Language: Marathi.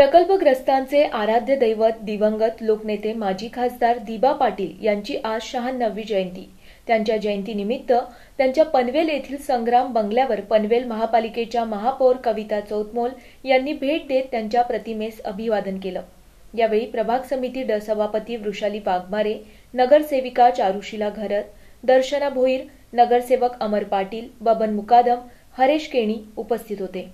प्रकल्पग्रस्तांचे आराध्य दैवत दिवंगत लोकनेते माजी खासदार दिबा पाटील यांची आज शहाण्णवी जयंती त्यांच्या जयंतीनिमित्त त्यांच्या पनवेल येथील संग्राम बंगल्यावर पनवेल महापालिकेच्या महापौर कविता चौतमोल यांनी भेट देत त्यांच्या प्रतिमेस अभिवादन केलं यावेळी प्रभाग समिती ड सभापती वृषाली वाघमारे नगरसेविका चारुशिला घरत दर्शना भोईर नगरसेवक अमर पाटील बबन मुकादम हरेश केणी उपस्थित होते